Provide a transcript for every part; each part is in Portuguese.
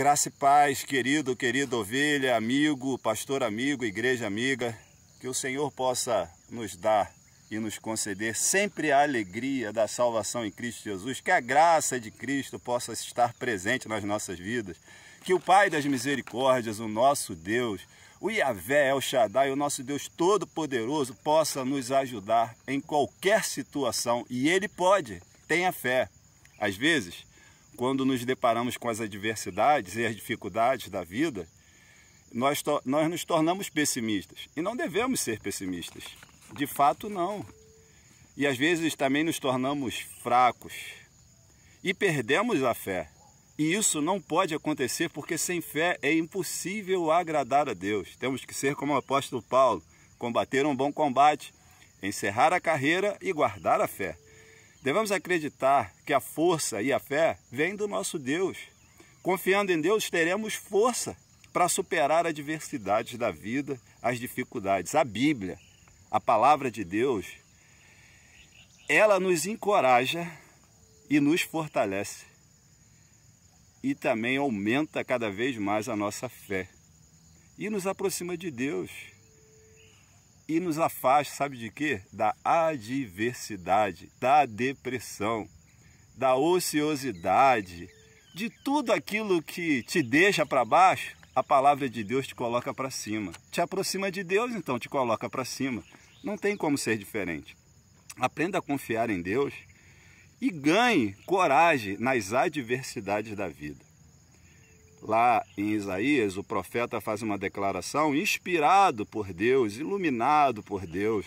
Graça e paz, querido, querida ovelha, amigo, pastor amigo, igreja amiga, que o Senhor possa nos dar e nos conceder sempre a alegria da salvação em Cristo Jesus, que a graça de Cristo possa estar presente nas nossas vidas, que o Pai das misericórdias, o nosso Deus, o Yahvé, El Shaddai, o nosso Deus Todo-Poderoso, possa nos ajudar em qualquer situação, e Ele pode, tenha fé. Às vezes, quando nos deparamos com as adversidades e as dificuldades da vida, nós, nós nos tornamos pessimistas. E não devemos ser pessimistas. De fato, não. E às vezes também nos tornamos fracos e perdemos a fé. E isso não pode acontecer porque sem fé é impossível agradar a Deus. Temos que ser como o apóstolo Paulo, combater um bom combate, encerrar a carreira e guardar a fé. Devemos acreditar que a força e a fé vêm do nosso Deus. Confiando em Deus, teremos força para superar a diversidade da vida, as dificuldades. A Bíblia, a palavra de Deus, ela nos encoraja e nos fortalece. E também aumenta cada vez mais a nossa fé e nos aproxima de Deus e nos afasta, sabe de quê? Da adversidade, da depressão, da ociosidade, de tudo aquilo que te deixa para baixo, a palavra de Deus te coloca para cima. Te aproxima de Deus, então te coloca para cima. Não tem como ser diferente. Aprenda a confiar em Deus e ganhe coragem nas adversidades da vida. Lá em Isaías, o profeta faz uma declaração inspirado por Deus, iluminado por Deus.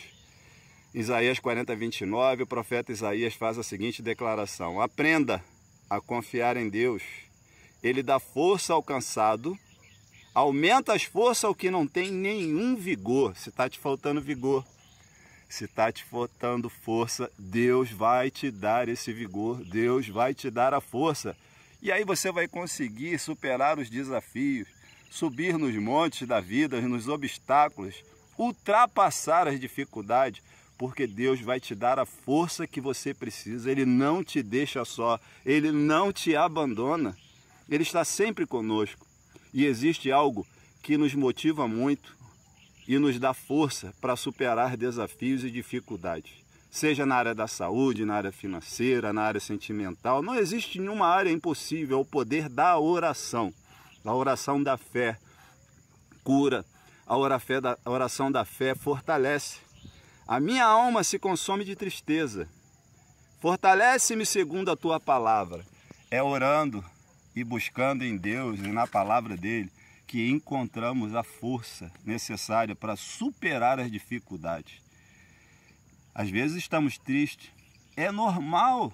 Em Isaías 40, 29, o profeta Isaías faz a seguinte declaração: Aprenda a confiar em Deus. Ele dá força ao cansado, aumenta as forças ao que não tem nenhum vigor. Se está te faltando vigor, se está te faltando força, Deus vai te dar esse vigor, Deus vai te dar a força. E aí você vai conseguir superar os desafios, subir nos montes da vida, nos obstáculos, ultrapassar as dificuldades, porque Deus vai te dar a força que você precisa. Ele não te deixa só, ele não te abandona. Ele está sempre conosco. E existe algo que nos motiva muito e nos dá força para superar desafios e dificuldades seja na área da saúde, na área financeira, na área sentimental. Não existe nenhuma área impossível o poder da oração, da oração da fé cura, a oração da fé fortalece. A minha alma se consome de tristeza. Fortalece-me segundo a tua palavra. É orando e buscando em Deus e na palavra dele que encontramos a força necessária para superar as dificuldades. Às vezes estamos tristes. É normal,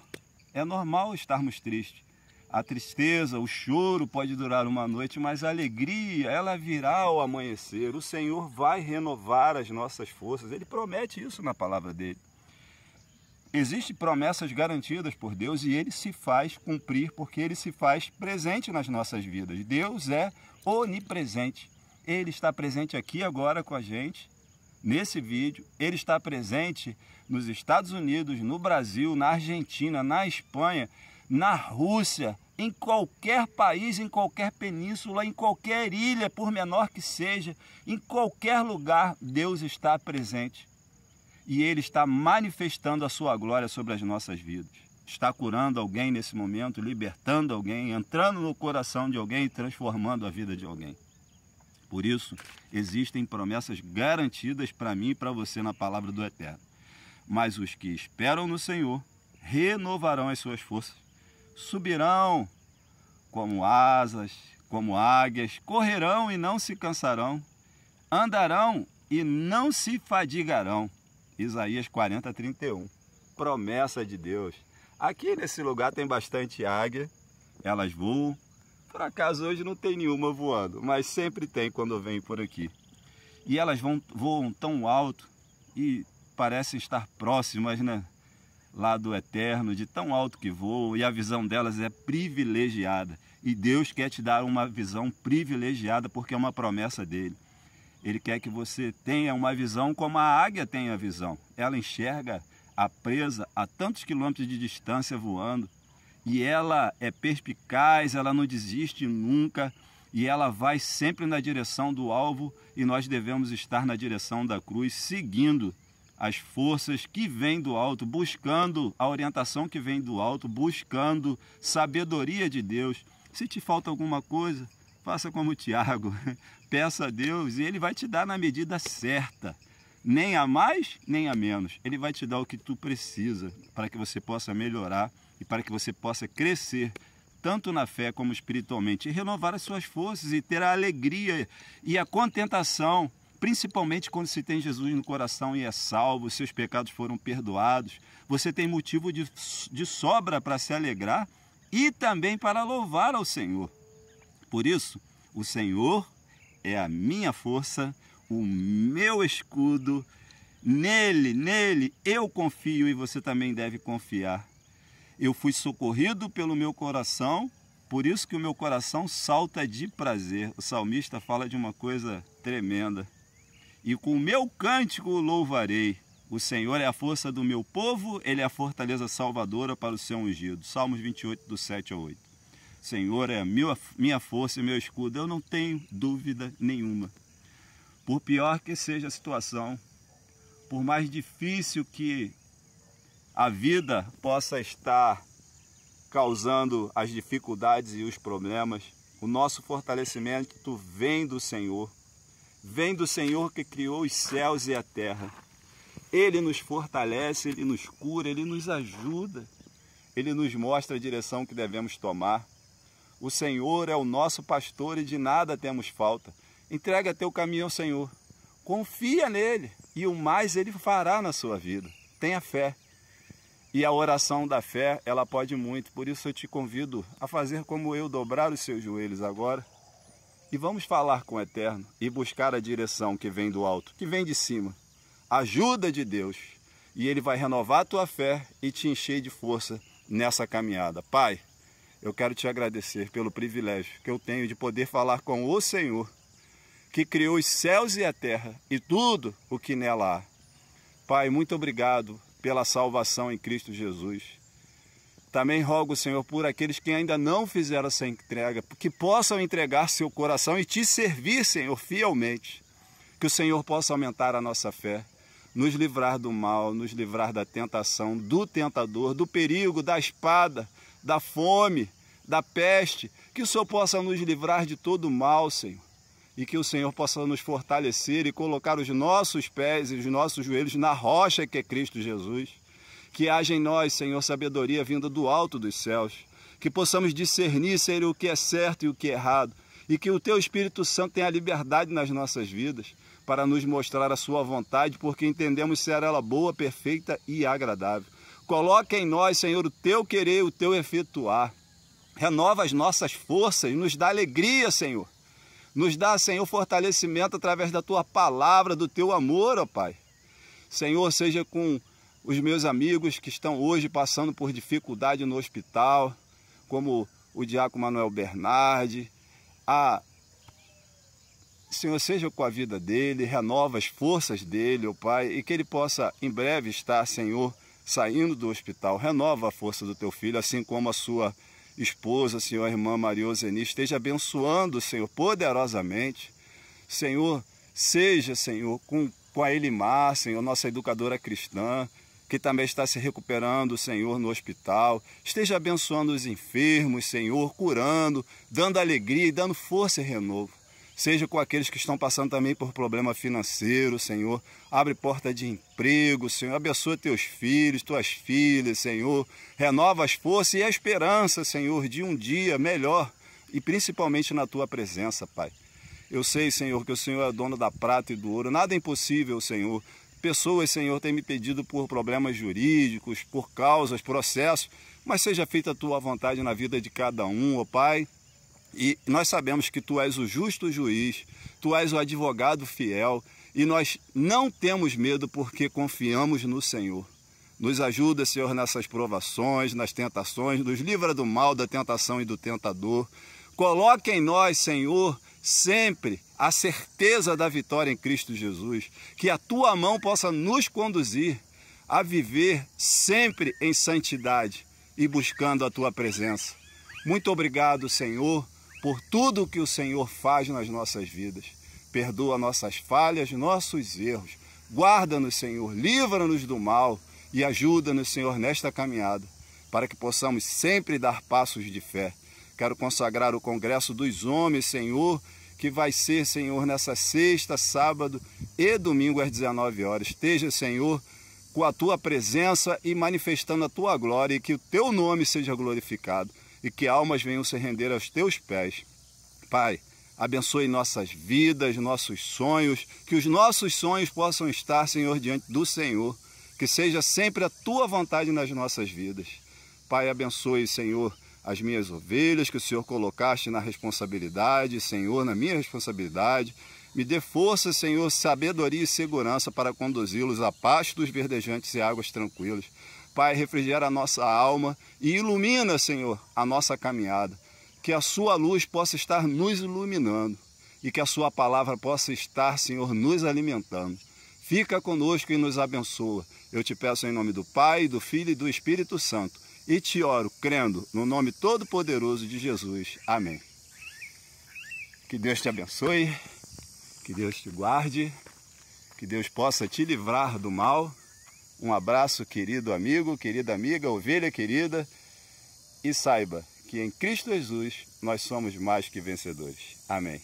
é normal estarmos tristes. A tristeza, o choro pode durar uma noite, mas a alegria, ela virá ao amanhecer. O Senhor vai renovar as nossas forças. Ele promete isso na palavra dele. Existem promessas garantidas por Deus e ele se faz cumprir porque ele se faz presente nas nossas vidas. Deus é onipresente. Ele está presente aqui agora com a gente nesse vídeo. Ele está presente nos Estados Unidos, no Brasil, na Argentina, na Espanha, na Rússia, em qualquer país, em qualquer península, em qualquer ilha, por menor que seja, em qualquer lugar, Deus está presente. E Ele está manifestando a sua glória sobre as nossas vidas está curando alguém nesse momento, libertando alguém, entrando no coração de alguém e transformando a vida de alguém. Por isso, existem promessas garantidas para mim e para você na palavra do Eterno. Mas os que esperam no Senhor renovarão as suas forças, subirão como asas, como águias, correrão e não se cansarão, andarão e não se fadigarão. Isaías 40, 31. Promessa de Deus. Aqui nesse lugar tem bastante águia, elas voam, por acaso hoje não tem nenhuma voando, mas sempre tem quando vem por aqui. E elas vão, voam tão alto e parecem estar próximas, né? Lá do eterno, de tão alto que voam, e a visão delas é privilegiada. E Deus quer te dar uma visão privilegiada, porque é uma promessa dele. Ele quer que você tenha uma visão como a águia tem a visão. Ela enxerga a presa a tantos quilômetros de distância voando e ela é perspicaz, ela não desiste nunca e ela vai sempre na direção do alvo e nós devemos estar na direção da cruz, seguindo as forças que vêm do alto, buscando a orientação que vem do alto, buscando sabedoria de Deus. Se te falta alguma coisa, faça como Tiago, peça a Deus e ele vai te dar na medida certa nem a mais, nem a menos. Ele vai te dar o que tu precisa para que você possa melhorar e para que você possa crescer tanto na fé como espiritualmente e renovar as suas forças e ter a alegria e a contentação, principalmente quando se tem Jesus no coração e é salvo, seus pecados foram perdoados, você tem motivo de, de sobra para se alegrar e também para louvar ao Senhor. Por isso, o Senhor é a minha força, o meu escudo. Nele, nele eu confio e você também deve confiar. Eu fui socorrido pelo meu coração, por isso que o meu coração salta de prazer. O salmista fala de uma coisa tremenda. E com o meu cântico louvarei. O Senhor é a força do meu povo, ele é a fortaleza salvadora para o seu ungido. Salmos 28, do 7 ao 8. Senhor é a minha força e meu escudo, eu não tenho dúvida nenhuma. Por pior que seja a situação, por mais difícil que a vida possa estar causando as dificuldades e os problemas, o nosso fortalecimento vem do Senhor. Vem do Senhor que criou os céus e a terra. Ele nos fortalece, ele nos cura, ele nos ajuda. Ele nos mostra a direção que devemos tomar. O Senhor é o nosso pastor e de nada temos falta. Entrega teu caminho ao Senhor. Confia nele e o mais ele fará na sua vida. Tenha fé. E a oração da fé, ela pode muito. Por isso eu te convido a fazer como eu, dobrar os seus joelhos agora. E vamos falar com o Eterno e buscar a direção que vem do alto, que vem de cima. Ajuda de Deus. E ele vai renovar a tua fé e te encher de força nessa caminhada. Pai, eu quero te agradecer pelo privilégio que eu tenho de poder falar com o Senhor que criou os céus e a terra e tudo o que nela há. Pai, muito obrigado pela salvação em Cristo Jesus. Também rogo, Senhor, por aqueles que ainda não fizeram essa entrega, que possam entregar seu coração e te servir, Senhor, fielmente. Que o Senhor possa aumentar a nossa fé, nos livrar do mal, nos livrar da tentação, do tentador, do perigo, da espada, da fome, da peste. Que o Senhor possa nos livrar de todo o mal, Senhor e que o Senhor possa nos fortalecer e colocar os nossos pés e os nossos joelhos na rocha que é Cristo Jesus. Que haja em nós, Senhor, sabedoria vinda do alto dos céus, que possamos discernir, Senhor, o que é certo e o que é errado, e que o Teu Espírito Santo tenha liberdade nas nossas vidas para nos mostrar a Sua vontade, porque entendemos ser ela boa, perfeita e agradável. Coloque em nós, Senhor, o Teu querer, o Teu efetuar. Renova as nossas forças, nos dá alegria, Senhor nos dá, Senhor, fortalecimento através da tua palavra, do teu amor, ó Pai. Senhor, seja com os meus amigos que estão hoje passando por dificuldade no hospital, como o Diácono Manuel Bernardi. A... Senhor, seja com a vida dele, renova as forças dele, ó Pai, e que ele possa em breve estar, Senhor, saindo do hospital. Renova a força do teu filho, assim como a sua esposa, Senhor, a irmã Maria Ozeni, esteja abençoando, Senhor, poderosamente. Senhor, seja, Senhor, com, com a Elimar, Senhor, nossa educadora cristã, que também está se recuperando, Senhor, no hospital. Esteja abençoando os enfermos, Senhor, curando, dando alegria e dando força e renovo seja com aqueles que estão passando também por problema financeiro, Senhor. Abre porta de emprego, Senhor. Abençoa teus filhos, tuas filhas, Senhor. Renova as forças e a esperança, Senhor, de um dia melhor e principalmente na tua presença, Pai. Eu sei, Senhor, que o Senhor é dono da prata e do ouro. Nada é impossível, Senhor. Pessoas, Senhor, têm me pedido por problemas jurídicos, por causas, processos, mas seja feita a tua vontade na vida de cada um, ó Pai. E nós sabemos que tu és o justo juiz, tu és o advogado fiel, e nós não temos medo porque confiamos no Senhor. Nos ajuda, Senhor, nessas provações, nas tentações, nos livra do mal, da tentação e do tentador. Coloque em nós, Senhor, sempre a certeza da vitória em Cristo Jesus, que a tua mão possa nos conduzir a viver sempre em santidade e buscando a tua presença. Muito obrigado, Senhor, por tudo que o Senhor faz nas nossas vidas. Perdoa nossas falhas, nossos erros. Guarda-nos, Senhor, livra-nos do mal e ajuda-nos, Senhor, nesta caminhada, para que possamos sempre dar passos de fé. Quero consagrar o Congresso dos Homens, Senhor, que vai ser, Senhor, nessa sexta, sábado e domingo às 19 horas. Esteja, Senhor, com a tua presença e manifestando a tua glória e que o teu nome seja glorificado e que almas venham se render aos teus pés. Pai, abençoe nossas vidas, nossos sonhos, que os nossos sonhos possam estar, Senhor, diante do Senhor, que seja sempre a tua vontade nas nossas vidas. Pai, abençoe, Senhor, as minhas ovelhas que o Senhor colocaste na responsabilidade, Senhor, na minha responsabilidade. Me dê força, Senhor, sabedoria e segurança para conduzi-los a pastos verdejantes e águas tranquilas. Pai, refrigera a nossa alma e ilumina, Senhor, a nossa caminhada. Que a Sua luz possa estar nos iluminando e que a Sua palavra possa estar, Senhor, nos alimentando. Fica conosco e nos abençoa. Eu te peço em nome do Pai, do Filho e do Espírito Santo. E te oro, crendo, no nome todo-poderoso de Jesus. Amém. Que Deus te abençoe, que Deus te guarde, que Deus possa te livrar do mal um abraço, querido amigo, querida amiga, ovelha querida, e saiba que em Cristo Jesus nós somos mais que vencedores. Amém.